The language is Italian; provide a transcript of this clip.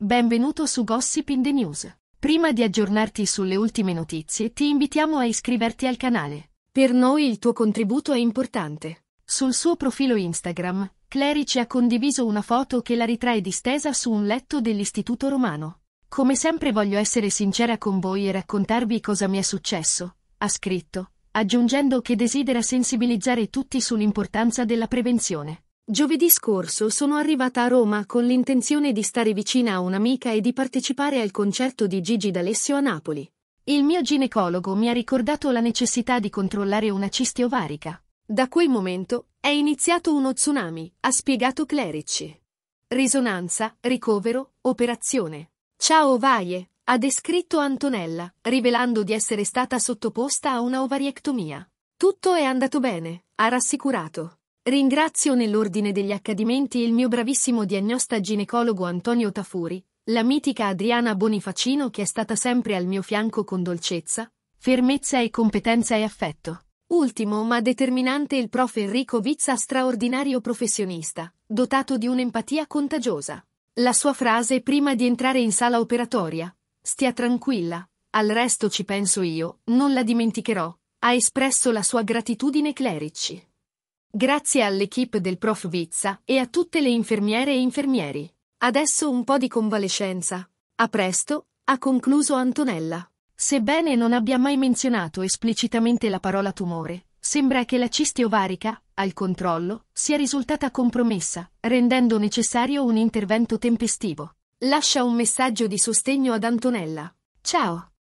Benvenuto su Gossip in the News. Prima di aggiornarti sulle ultime notizie, ti invitiamo a iscriverti al canale. Per noi il tuo contributo è importante. Sul suo profilo Instagram, Clerici ha condiviso una foto che la ritrae distesa su un letto dell'Istituto Romano. Come sempre voglio essere sincera con voi e raccontarvi cosa mi è successo, ha scritto, aggiungendo che desidera sensibilizzare tutti sull'importanza della prevenzione. Giovedì scorso sono arrivata a Roma con l'intenzione di stare vicina a un'amica e di partecipare al concerto di Gigi D'Alessio a Napoli. Il mio ginecologo mi ha ricordato la necessità di controllare una cisti ovarica. Da quel momento è iniziato uno tsunami, ha spiegato Clerici. Risonanza, ricovero, operazione. Ciao Vaie, ha descritto Antonella, rivelando di essere stata sottoposta a una ovariectomia. Tutto è andato bene, ha rassicurato. Ringrazio nell'ordine degli accadimenti il mio bravissimo diagnosta ginecologo Antonio Tafuri, la mitica Adriana Bonifacino che è stata sempre al mio fianco con dolcezza, fermezza e competenza e affetto. Ultimo ma determinante il prof Enrico Vizza straordinario professionista, dotato di un'empatia contagiosa. La sua frase prima di entrare in sala operatoria, stia tranquilla, al resto ci penso io, non la dimenticherò, ha espresso la sua gratitudine clerici. Grazie all'equipe del prof Vizza e a tutte le infermiere e infermieri. Adesso un po' di convalescenza. A presto, ha concluso Antonella. Sebbene non abbia mai menzionato esplicitamente la parola tumore, sembra che la cisti ovarica, al controllo, sia risultata compromessa, rendendo necessario un intervento tempestivo. Lascia un messaggio di sostegno ad Antonella. Ciao!